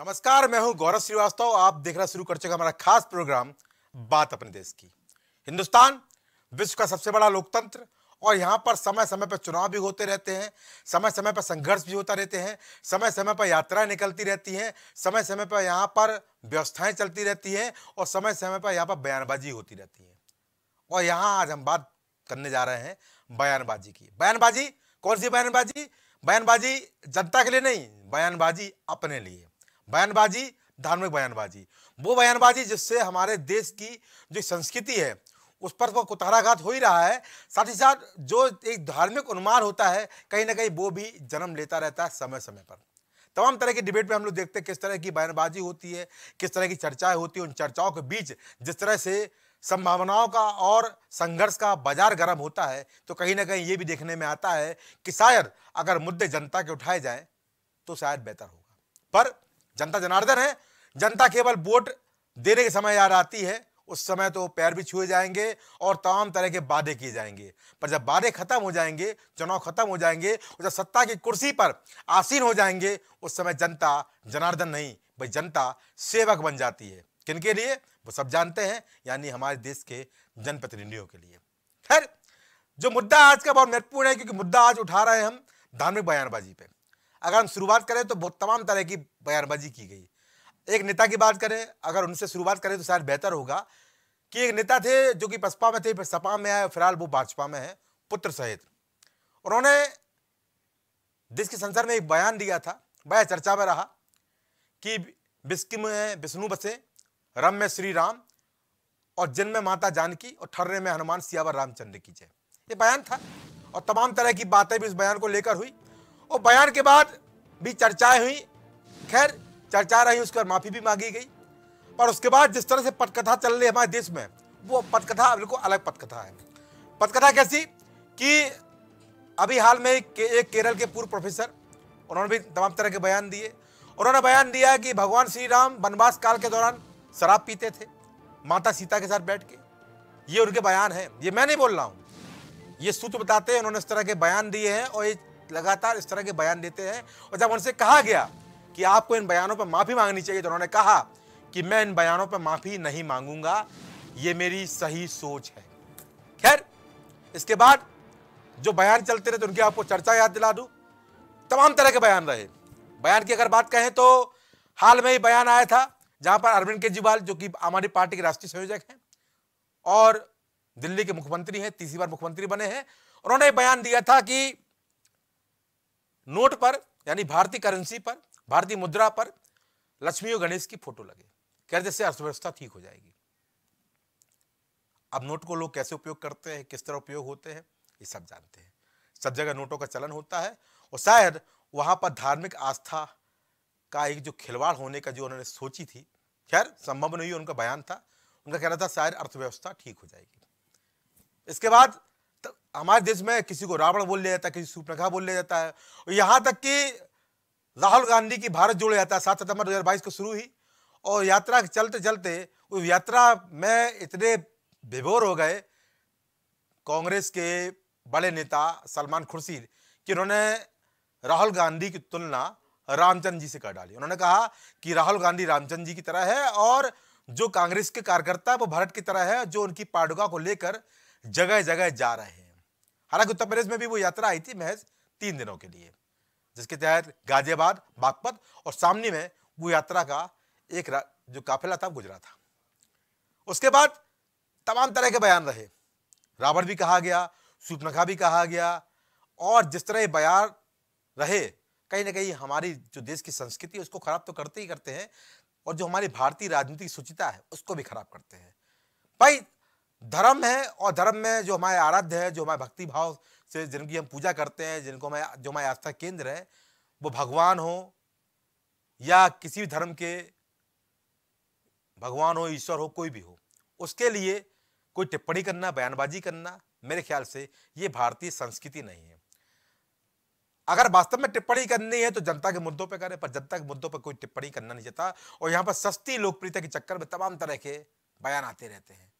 नमस्कार मैं हूं गौरव श्रीवास्तव आप देखना शुरू कर चुका हमारा खास प्रोग्राम बात अपने देश की हिंदुस्तान विश्व का सबसे बड़ा लोकतंत्र और यहाँ पर समय समय पर चुनाव भी होते रहते हैं समय समय पर संघर्ष भी होता रहते हैं समय समय पर यात्राएं निकलती रहती हैं समय समय पर यहाँ पर व्यवस्थाएं चलती रहती हैं और समय समय पर यहाँ पर बयानबाजी होती रहती है और यहाँ आज हम बात करने जा रहे हैं बयानबाजी की बयानबाजी कौन सी बयानबाजी बयानबाजी जनता के लिए नहीं बयानबाजी अपने लिए बयानबाजी धार्मिक बयानबाजी वो बयानबाजी जिससे हमारे देश की जो संस्कृति है उस पर तो कुताराघात हो ही रहा है साथ ही साथ जो एक धार्मिक उन्माद होता है कहीं ना कहीं वो भी जन्म लेता रहता है समय समय पर तमाम तरह की डिबेट में हम लोग देखते हैं किस तरह की बयानबाजी होती है किस तरह की चर्चाएं होती है उन चर्चाओं के बीच जिस तरह से संभावनाओं का और संघर्ष का बाजार गर्म होता है तो कहीं ना कहीं ये भी देखने में आता है कि शायद अगर मुद्दे जनता के उठाए जाए तो शायद बेहतर होगा पर जनता जनार्दन है जनता केवल वोट देने के समय यार आती है उस समय तो पैर भी छुए जाएंगे और तमाम तरह के वादे किए जाएंगे पर जब वादे खत्म हो जाएंगे चुनाव खत्म हो जाएंगे और जब सत्ता की कुर्सी पर आसीन हो जाएंगे उस समय जनता जनार्दन नहीं भाई जनता सेवक बन जाती है किन के लिए वो सब जानते हैं यानी हमारे देश के जनप्रतिनिधियों के लिए खैर जो मुद्दा आज का बहुत महत्वपूर्ण है क्योंकि मुद्दा आज उठा रहे हैं हम धार्मिक बयानबाजी पर अगर हम शुरुआत करें तो तमाम तरह की बयानबाजी की गई एक नेता की बात करें अगर उनसे शुरुआत करें तो शायद बेहतर होगा कि एक नेता थे जो कि बसपा में थे फिर सपा में आए फिलहाल वो भाजपा में है पुत्र सहित उन्होंने देश के संसार में एक बयान दिया था वह चर्चा में रहा कि बिस्की है विष्णु बसे रम में श्री राम और जन्म में माता जानकी और ठर्रे में हनुमान सियावर रामचंद्र की जय ये बयान था और तमाम तरह की बातें भी उस बयान को लेकर हुई और बयान के बाद भी चर्चाएं हुई खैर चर्चा रही उसके बाद माफ़ी भी मांगी गई पर उसके बाद जिस तरह से पटकथा चल रही है हमारे देश में वो पटकथा बिल्कुल अलग पटकथा है पटकथा कैसी कि अभी हाल में के, एक केरल के पूर्व प्रोफेसर उन्होंने भी तमाम तरह के बयान दिए उन्होंने बयान दिया कि भगवान श्री राम वनवास काल के दौरान शराब पीते थे माता सीता के साथ बैठ के ये उनके बयान है ये मैं नहीं बोल रहा हूँ ये सूत्र बताते हैं उन्होंने इस तरह के बयान दिए हैं और ये लगातार इस तरह के बयान देते हैं और जब उनसे कहा गया कि आपको इन बयानों पर माफ़ी मांगनी चाहिए तो उन्होंने कहा कि मैं इन बयानों पर माफ़ी नहीं मांगूंगा ये मेरी सही सोच है खैर इसके बाद जो बयान चलते रहे तो उनकी आपको चर्चा याद दिला दूँ तमाम तरह के बयान रहे बयान की अगर बात कहें तो हाल में ही बयान आया था जहां पर अरविंद केजरीवाल जो कि आम आदमी पार्टी के राष्ट्रीय संयोजक हैं और दिल्ली के मुख्यमंत्री हैं तीसरी बार मुख्यमंत्री बने हैं उन्होंने बयान दिया था कि नोट पर यानी भारतीय करेंसी पर भारतीय मुद्रा पर लक्ष्मी और गणेश की फोटो लगे क्या जैसे अर्थव्यवस्था ठीक हो जाएगी अब नोट को लोग कैसे उपयोग करते हैं किस तरह उपयोग होते हैं ये सब जानते हैं सब जगह नोटों का चलन होता है और शायद वहां पर धार्मिक आस्था का एक जो खिलवाड़ होने का जो उन्होंने सोची थी खैर संभव नहीं उनका बयान था उनका कहना था शायद अर्थव्यवस्था ठीक हो जाएगी इसके बाद हमारे देश में किसी को रावण बोल लिया जाता है किसी सुप्रखा बोल लिया जाता है और यहाँ तक कि राहुल गांधी की भारत जोड़ो यात्रा सात सितंबर दो को शुरू हुई और यात्रा चलते चलते उस यात्रा में इतने बेबोर हो गए कांग्रेस के बड़े नेता सलमान खुर्शीद कि उन्होंने राहुल गांधी की तुलना रामचंद्र जी से कर डाली उन्होंने कहा कि राहुल गांधी रामचंद्र जी की तरह है और जो कांग्रेस के कार्यकर्ता है वो भारत की तरह है जो उनकी पाडुका को लेकर जगह जगह जा रहे हैं हालांकि उत्तर प्रदेश में भी वो यात्रा आई थी महज तीन दिनों के लिए जिसके तहत गाजियाबाद बागपत और सामने में वो यात्रा का एक जो काफिला था गुजरा था उसके बाद तमाम तरह के बयान रहे रावण भी कहा गया सूपनखा भी कहा गया और जिस तरह बयान रहे कहीं ना कहीं हमारी जो देश की संस्कृति है उसको खराब तो करते ही करते हैं और जो हमारी भारतीय राजनीतिक सुचिता है उसको भी खराब करते हैं भाई धर्म है और धर्म में जो हमारे आराध्य है जो हमारे भक्ति भाव से जिनकी हम पूजा करते हैं जिनको हमारे जो हमारे आस्था केंद्र है वो भगवान हो या किसी भी धर्म के भगवान हो ईश्वर हो कोई भी हो उसके लिए कोई टिप्पणी करना बयानबाजी करना मेरे ख्याल से ये भारतीय संस्कृति नहीं है अगर वास्तव में टिप्पणी करनी है तो जनता के मुद्दों पर करें पर जनता के मुद्दों पर कोई टिप्पणी करना नहीं चाहता और यहाँ पर सस्ती लोकप्रियता के चक्कर में तमाम तरह के बयान आते रहते हैं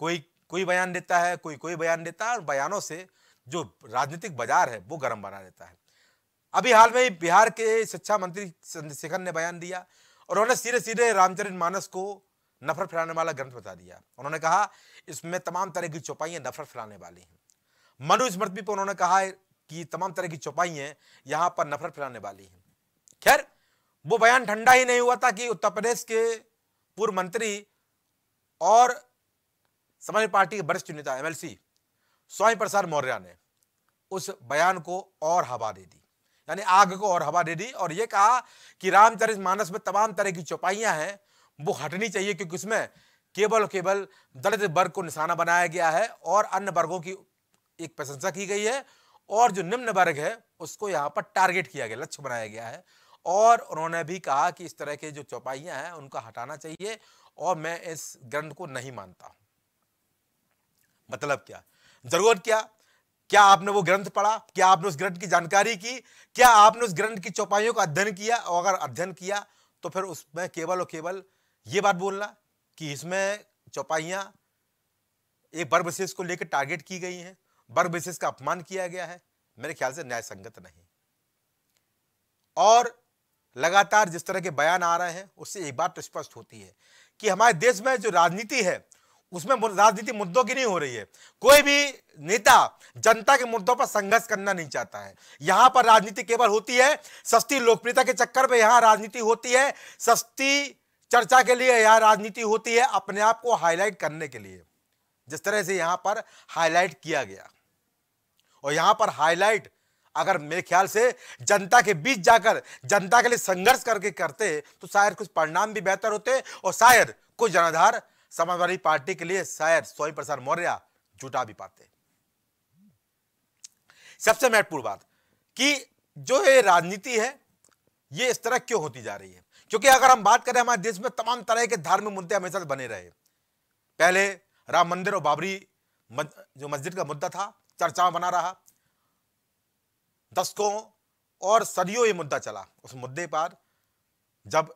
कोई कोई बयान देता है कोई कोई बयान देता है और बयानों से जो राजनीतिक बाजार है वो गर्म बना देता है अभी हाल में बिहार के शिक्षा मंत्री चंद्रशेखर ने बयान दिया और उन्होंने सीधे सीधे रामचरित मानस को नफरत फैलाने वाला ग्रंथ बता दिया उन्होंने कहा इसमें तमाम तरह की चौपाइयाँ नफरत फैलाने वाली हैं मनुस्मृति पर उन्होंने कहा कि तमाम तरह की चौपाइयाँ यहाँ पर नफरत फैलाने वाली हैं खैर वो बयान ठंडा ही नहीं हुआ था कि उत्तर प्रदेश के पूर्व मंत्री और समाजवादी पार्टी के वरिष्ठ नेता एमएलसी स्वामी प्रसाद मौर्य ने उस बयान को और हवा दे दी यानी आग को और हवा दे दी और ये कहा कि रामचरित मानस में तमाम तरह की चौपाइयाँ हैं वो हटनी चाहिए क्योंकि उसमें केवल केवल दलित वर्ग को निशाना बनाया गया है और अन्य वर्गों की एक प्रशंसा की गई है और जो निम्न वर्ग है उसको यहाँ पर टारगेट किया गया लक्ष्य बनाया गया है और उन्होंने भी कहा कि इस तरह के जो चौपाइयाँ हैं उनका हटाना चाहिए और मैं इस ग्रंथ को नहीं मानता हूँ मतलब क्या जरूरत क्या क्या आपने वो ग्रंथ पढ़ा क्या आपने उस ग्रंथ की जानकारी की क्या आपने उस ग्रंथ की चौपाइयों का अध्ययन किया और अगर अध्ययन किया तो फिर उसमें केवल और केवल ये बात बोलना कि इसमें चौपाइयाँ एक वर्ग विशेष को लेकर टारगेट की गई हैं वर्ग विशेष का अपमान किया गया है मेरे ख्याल से न्याय संगत नहीं और लगातार जिस तरह के बयान आ रहे हैं उससे एक बात स्पष्ट होती है कि हमारे देश में जो राजनीति है उसमें राजनीति मुद्दों की नहीं हो रही है कोई भी नेता जनता के मुद्दों पर संघर्ष करना नहीं चाहता है यहां पर राजनीति केवल होती है सस्ती लोकप्रियता के चक्कर में यहां राजनीति होती है सस्ती चर्चा के लिए यहां राजनीति होती है अपने आप को हाईलाइट करने के लिए जिस तरह से यहां पर हाईलाइट किया गया और यहां पर हाईलाइट अगर मेरे ख्याल से जनता के बीच जाकर जनता के लिए संघर्ष करके करते तो शायद कुछ परिणाम भी बेहतर होते और शायद कुछ जनाधार समाजवादी पार्टी के लिए शायद स्वामी प्रसाद मौर्य जुटा भी पाते सबसे महत्वपूर्ण बात कि जो ये राजनीति है ये इस तरह क्यों होती जा रही है क्योंकि अगर हम बात करें हमारे देश में तमाम तरह के धार्मिक मुद्दे हमेशा बने रहे पहले राम मंदिर और बाबरी जो मस्जिद का मुद्दा था चर्चा बना रहा दशकों और सदियों ये मुद्दा चला उस मुद्दे पर जब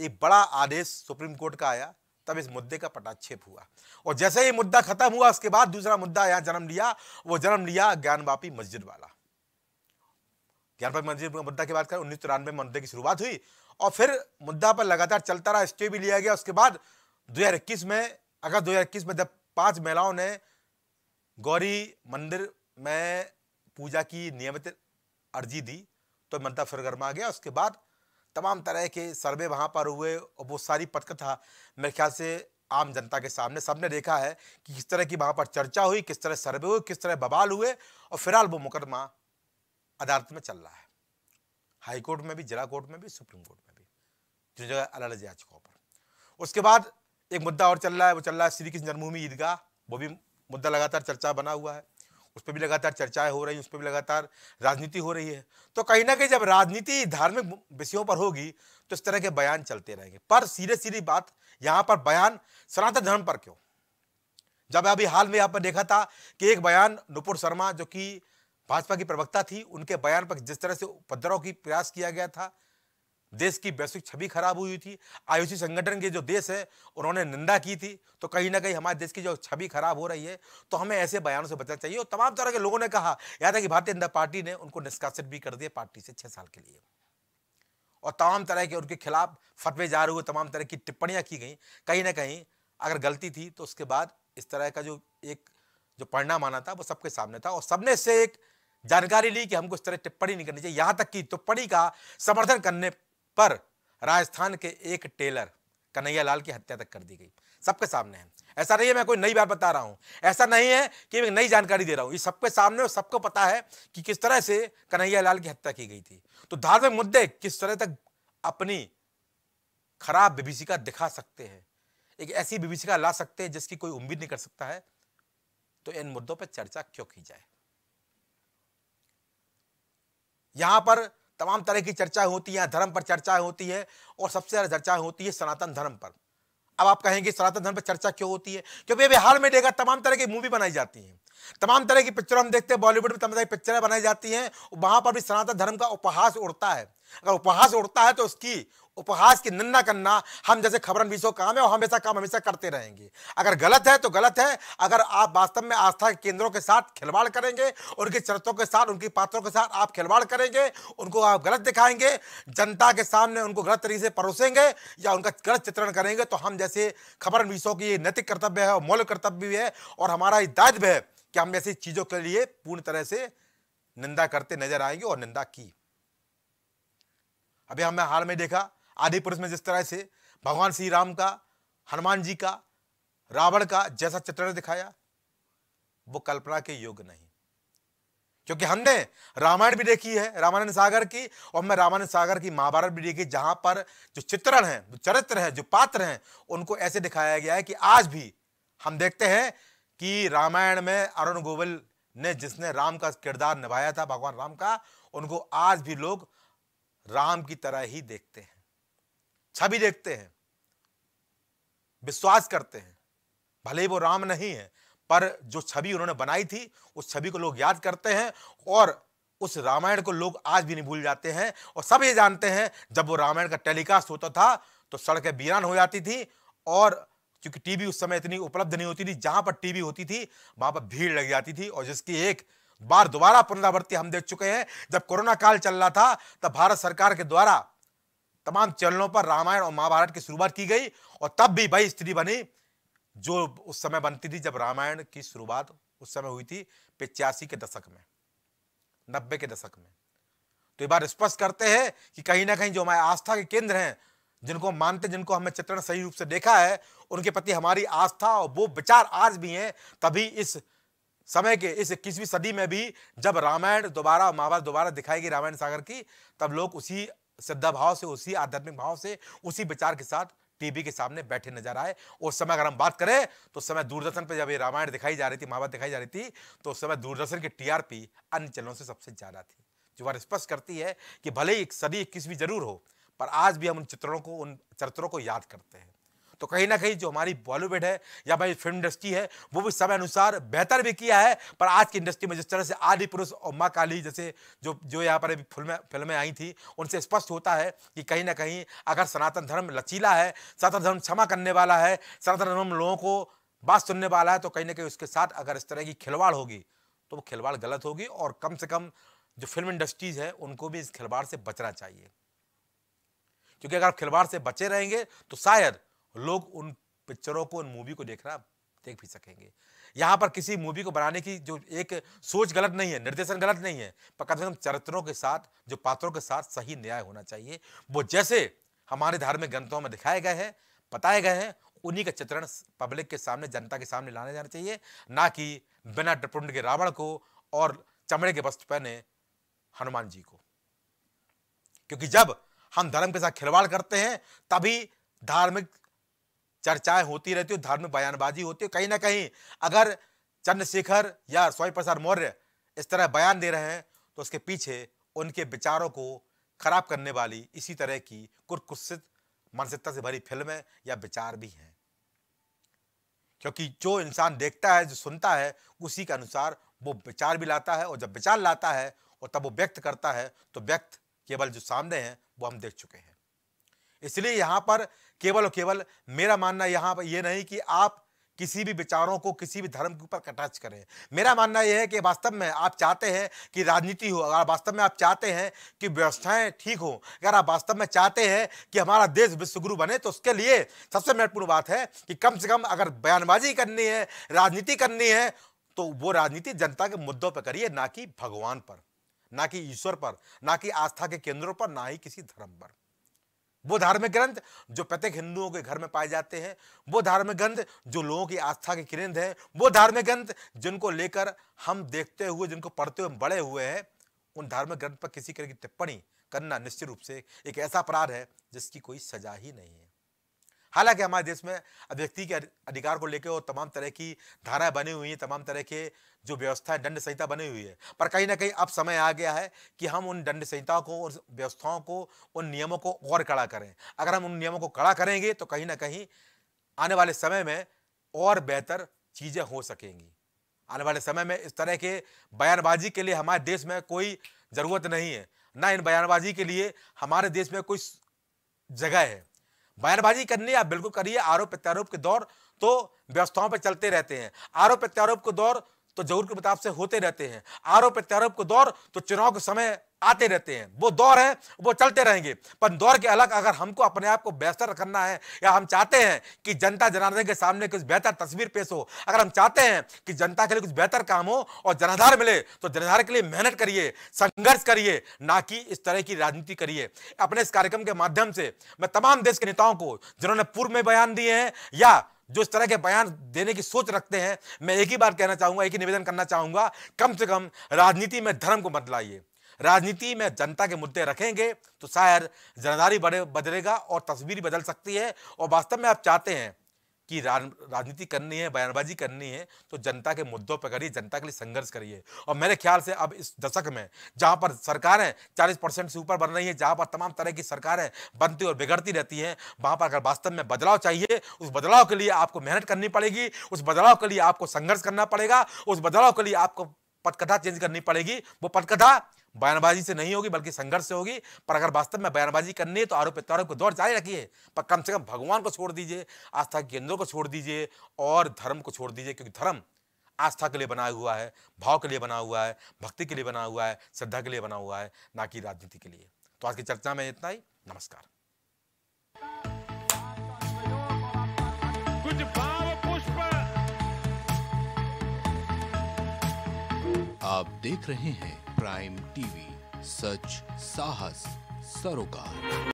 एक बड़ा आदेश सुप्रीम कोर्ट का आया तब इस मुद्दे का पटाक्षेप हुआ और जैसे ही मुद्दा खत्म हुआ उसके बाद दूसरा मुद्दा यहाँ जन्म लिया वो जन्म लिया ज्ञानवापी मस्जिद वाला ज्ञानवापी मस्जिद मुद्दा की बात करें उन्नीस सौ में मुद्दे की शुरुआत हुई और फिर मुद्दा पर लगातार चलता रहा स्टे भी लिया गया उसके बाद दो में अगस्त दो में जब पांच महिलाओं ने गौरी मंदिर में पूजा की नियमित अर्जी दी तो मंत्र फिर गर्मा गया उसके बाद तमाम तरह के सर्वे वहाँ पर हुए और वो सारी पटकथा मेरे ख्याल से आम जनता के सामने सबने देखा है कि किस तरह की वहाँ पर चर्चा हुई किस तरह सर्वे हुए किस तरह बवाल हुए और फिलहाल वो मुकदमा अदालत में चल रहा है हाईकोर्ट में भी जिला कोर्ट में भी सुप्रीम कोर्ट में भी जो जगह अलग अलग याचिकाओं पर उसके बाद एक मुद्दा और चल रहा है वो चल रहा है श्री कृष्ण जन्मभूमि ईदगाह वो भी मुद्दा लगातार चर्चा बना हुआ है उस पर भी लगातार चर्चाएं हो रही हैं उस पर भी लगातार राजनीति हो रही है तो कहीं ना कहीं जब राजनीति धार्मिक विषयों पर होगी तो इस तरह के बयान चलते रहेंगे पर सीधे सीधी बात यहाँ पर बयान सनातन धर्म पर क्यों जब अभी हाल में यहाँ पर देखा था कि एक बयान नुपुर शर्मा जो कि भाजपा की प्रवक्ता थी उनके बयान पर जिस तरह से उपद्रव की प्रयास किया गया था देश की वैश्विक छवि खराब हुई थी आयुषी संगठन के जो देश है उन्होंने निंदा की थी तो कहीं ना कहीं हमारे देश की जो छवि खराब हो रही है तो हमें ऐसे बयानों से बचना चाहिए और तमाम तरह के लोगों ने कहा यहाँ तक कि भारतीय जनता पार्टी ने उनको निष्कासित भी कर दिया पार्टी से छः साल के लिए और तमाम तरह के उनके खिलाफ फतवे रहे हुए तमाम तरह की टिप्पणियाँ की गई कहीं ना कहीं अगर गलती थी तो उसके बाद इस तरह का जो एक जो परिणाम आना था वो सबके सामने था और सबने से एक जानकारी ली कि हमको इस तरह टिप्पणी नहीं करनी चाहिए यहाँ तक कि टिप्पणी का समर्थन करने पर राजस्थान के एक टेलर कन्हैया लाल की हत्या तक कर दी गई सबके सामने है ऐसा नहीं है मैं कोई नई बात बता रहा हूं ऐसा नहीं है कि मैं नई जानकारी दे रहा हूं ये सबके सामने और सबको पता है कि किस तरह से कन्हैया लाल की हत्या की गई थी तो धार्मिक मुद्दे किस तरह तक अपनी खराब विभीषिका दिखा सकते हैं एक ऐसी विभीषिका ला सकते हैं जिसकी कोई उम्मीद नहीं कर सकता है तो इन मुद्दों पर चर्चा क्यों की जाए यहां पर तमाम तरह की चर्चाएं होती हैं धर्म पर चर्चाएं होती है और सबसे ज़्यादा चर्चाएं होती है सनातन धर्म पर अब आप कहेंगे सनातन धर्म पर चर्चा क्यों होती है क्योंकि अभी हाल में देखा तमाम तरह की मूवी बनाई जाती हैं तमाम तरह की पिक्चर हम देखते हैं बॉलीवुड में तमाम तरह की पिक्चरें बनाई जाती हैं वहां पर भी सनातन धर्म का उपहास उड़ता है अगर उपहास उड़ता है तो उसकी उपहास की निंदा करना हम जैसे खबरन बीसों काम है और हमेशा काम हमेशा करते रहेंगे अगर गलत है तो गलत है अगर आप वास्तव में आस्था के केंद्रों के साथ खिलवाड़ करेंगे उनकी चर्चों के साथ उनकी पात्रों के साथ आप खिलवाड़ करेंगे उनको आप गलत दिखाएंगे जनता के सामने उनको गलत तरीके से परोसेंगे या उनका गलत चित्रण करेंगे तो हम जैसे खबरन बीसों की नैतिक कर्तव्य है और मौलिक कर्तव्य भी है और हमारा ये दायित्व है कि हम ऐसी चीज़ों के लिए पूर्ण तरह से निंदा करते नजर आएंगे और निंदा की अभी हमें हाल में देखा आदि पुरुष में जिस तरह से भगवान श्री राम का हनुमान जी का रावण का जैसा चित्रण दिखाया वो कल्पना के योग्य नहीं क्योंकि हमने रामायण भी देखी है रामायण सागर की और हमने रामायण सागर की महाभारत भी देखी जहां पर जो चित्रण है जो चरित्र है जो पात्र हैं उनको ऐसे दिखाया गया है कि आज भी हम देखते हैं कि रामायण में अरुण गोविल ने जिसने राम का किरदार निभाया था भगवान राम का उनको आज भी लोग राम की तरह ही देखते हैं छवि देखते हैं विश्वास करते हैं भले ही वो राम नहीं है पर जो छवि उन्होंने बनाई थी उस छवि को लोग याद करते हैं और उस रामायण को लोग आज भी नहीं भूल जाते हैं और सब ये जानते हैं जब वो रामायण का टेलीकास्ट होता था तो सड़कें वीरान हो जाती थी और क्योंकि टीवी उस समय इतनी उपलब्ध नहीं होती थी जहां पर टीवी होती थी वहां पर भीड़ लग जाती थी और जिसकी एक बार दोबारा पुनरावृत्ति हम देख चुके हैं जब कोरोना काल चल रहा था तब भारत सरकार के द्वारा तमाम चैनलों पर रामायण और महाभारत की शुरुआत की गई और तब भी वही स्त्री बनी जो उस समय बनती थी जब रामायण की शुरुआत उस समय हुई थी पिचासी के दशक में नब्बे के दशक में तो ये बार स्पष्ट करते हैं कि कहीं ना कहीं जो हमारे आस्था के केंद्र हैं जिनको मानते जिनको हमने चित्रण सही रूप से देखा है उनके प्रति हमारी आस्था और वो विचार आज भी हैं तभी इस समय के इस इक्कीसवीं सदी में भी जब रामायण दोबारा महाभारत दोबारा दिखाई गई रामायण सागर की तब लोग उसी श्रद्धा भाव से उसी आध्यात्मिक भाव से उसी विचार के साथ टीवी के सामने बैठे नजर आए और समय अगर हम बात करें तो समय दूरदर्शन पर जब ये रामायण दिखाई जा रही थी महाभारत दिखाई जा रही थी तो उस समय दूरदर्शन की टीआरपी अन्य चैनलों से सबसे ज़्यादा थी जो बार स्पष्ट करती है कि भले ही सदी इक्कीसवीं जरूर हो पर आज भी हम उन चित्रों को उन चरित्रों को याद करते हैं तो कहीं ना कहीं जो हमारी बॉलीवुड है या भाई फिल्म इंडस्ट्री है वो भी समय अनुसार बेहतर भी किया है पर आज की इंडस्ट्री में जिस तरह से आदि पुरुष और माँ काली जैसे जो जो यहाँ पर अभी फिल्में फिल्में आई थी उनसे स्पष्ट होता है कि कहीं ना कहीं अगर सनातन धर्म लचीला है सनातन धर्म क्षमा करने वाला है सनातन धर्म लोगों को बात सुनने वाला है तो कहीं ना कहीं उसके साथ अगर इस तरह की खिलवाड़ होगी तो वो खिलवाड़ गलत होगी और कम से कम जो फिल्म इंडस्ट्रीज है उनको भी इस खिलवाड़ से बचना चाहिए क्योंकि अगर आप खिलवाड़ से बचे रहेंगे तो शायद लोग उन पिक्चरों को उन मूवी को देखना देख भी सकेंगे यहाँ पर किसी मूवी को बनाने की जो एक सोच गलत नहीं है निर्देशन गलत नहीं है पर कम से कम चरित्रों के साथ जो पात्रों के साथ सही न्याय होना चाहिए वो जैसे हमारे धार्मिक ग्रंथों में दिखाए गए हैं बताए गए हैं उन्हीं का चित्रण पब्लिक के सामने जनता के सामने लाने जाना चाहिए ना कि बिना टपुंड के रावण को और चमड़े के वस्त्र पहने हनुमान जी को क्योंकि जब हम धर्म के साथ खिलवाड़ करते हैं तभी धार्मिक चर्चाएं होती रहती हो धार्मिक बयानबाजी होती हो कहीं ना कहीं अगर चंद्रशेखर या स्वामी प्रसाद मौर्य इस तरह बयान दे रहे हैं तो उसके पीछे उनके विचारों को खराब करने वाली इसी तरह की कुर्कुत्सित मानसिकता से भरी फिल्में या विचार भी हैं क्योंकि जो इंसान देखता है जो सुनता है उसी के अनुसार वो विचार भी लाता है और जब विचार लाता है और तब वो व्यक्त करता है तो व्यक्त केवल जो सामने हैं वो हम देख चुके हैं इसलिए यहाँ पर केवल और केवल मेरा मानना यहाँ पर यह नहीं कि आप किसी भी विचारों को किसी भी धर्म के ऊपर कटाच करें मेरा मानना यह है कि वास्तव में आप चाहते हैं कि राजनीति हो अगर वास्तव में आप चाहते हैं कि व्यवस्थाएं ठीक हो अगर आप वास्तव में चाहते हैं कि हमारा देश विश्वगुरु बने तो उसके लिए सबसे महत्वपूर्ण बात है कि कम से कम अगर बयानबाजी करनी है राजनीति करनी है तो वो राजनीति जनता के मुद्दों पर करिए ना कि भगवान पर ना कि ईश्वर पर ना कि आस्था के केंद्रों पर ना ही किसी धर्म पर वो धार्मिक ग्रंथ जो प्रत्येक हिंदुओं के घर में पाए जाते हैं वो धार्मिक ग्रंथ जो लोगों की आस्था के किरण हैं वो धार्मिक ग्रंथ जिनको लेकर हम देखते हुए जिनको पढ़ते हुए बड़े हुए हैं उन धार्मिक ग्रंथ पर किसी तरह की टिप्पणी करना निश्चित रूप से एक ऐसा अपराध है जिसकी कोई सजा ही नहीं है हालांकि हमारे देश में अभिव्यक्ति के अधिकार को लेकर और तमाम तरह की धाराएं बनी हुई हैं तमाम तरह के जो व्यवस्था दंड संहिता बनी हुई है पर कहीं ना कहीं अब समय आ गया है कि हम उन दंड संहिताओं को उन व्यवस्थाओं को उन नियमों को और कड़ा करें अगर हम उन नियमों को कड़ा करेंगे तो कहीं ना कहीं आने वाले समय में और बेहतर चीज़ें हो सकेंगी आने वाले समय में इस तरह के बयानबाजी के लिए हमारे देश में कोई ज़रूरत नहीं है ना इन बयानबाजी के लिए हमारे देश में कोई जगह है बयानबाजी करनी आप बिल्कुल करिए आरोप प्रत्यारोप के दौर तो व्यवस्थाओं पर चलते रहते हैं आरोप प्रत्यारोप के दौर तो जरूर के प्रताप से होते रहते हैं आरोप प्रत्यारोप को दौर तो चुनाव के समय आते रहते हैं वो दौर है वो चलते रहेंगे पर दौर के अलग अगर हमको अपने आप को बेहतर करना है या हम चाहते हैं कि जनता जनार्दन के सामने कुछ बेहतर तस्वीर पेश हो अगर हम चाहते हैं कि जनता के लिए कुछ बेहतर काम हो और जनाधार मिले तो जनाधार के लिए मेहनत करिए संघर्ष करिए ना कि इस तरह की राजनीति करिए अपने इस कार्यक्रम के माध्यम से मैं तमाम देश के नेताओं को जिन्होंने पूर्व में बयान दिए हैं या जो इस तरह के बयान देने की सोच रखते हैं मैं एक ही बात कहना चाहूँगा एक ही निवेदन करना चाहूंगा कम से कम राजनीति में धर्म को मत लाइए राजनीति में जनता के मुद्दे रखेंगे तो शायद जनाधारी बदलेगा और तस्वीर बदल सकती है और वास्तव में आप चाहते हैं कि राजनीति करनी है बयानबाजी करनी है तो जनता के मुद्दों पर करिए जनता के लिए संघर्ष करिए और मेरे ख्याल से अब इस दशक में जहाँ पर सरकारें चालीस परसेंट से ऊपर बन रही हैं जहाँ पर तमाम तरह की सरकारें बनती और बिगड़ती रहती हैं वहाँ पर अगर वास्तव में बदलाव चाहिए उस बदलाव के लिए आपको मेहनत करनी पड़ेगी उस बदलाव के लिए आपको संघर्ष करना पड़ेगा उस बदलाव के लिए आपको पटकथा चेंज करनी पड़ेगी वो पटकथा बयानबाजी से नहीं होगी बल्कि संघर्ष से होगी पर अगर वास्तव में बयानबाजी करनी है तो आरोप प्रत्यारोप को दौर जारी रखिए पर कम से कम भगवान को छोड़ दीजिए आस्था के केंद्रों को छोड़ दीजिए और धर्म को छोड़ दीजिए क्योंकि धर्म आस्था के लिए बना हुआ है भाव के लिए बना हुआ है भक्ति के लिए बना हुआ है श्रद्धा के लिए बना हुआ है ना कि राजनीति के लिए तो आज की चर्चा में इतना ही नमस्कार कुछ भाव पुष्प आप देख रहे हैं प्राइम टीवी सच साहस सरोकार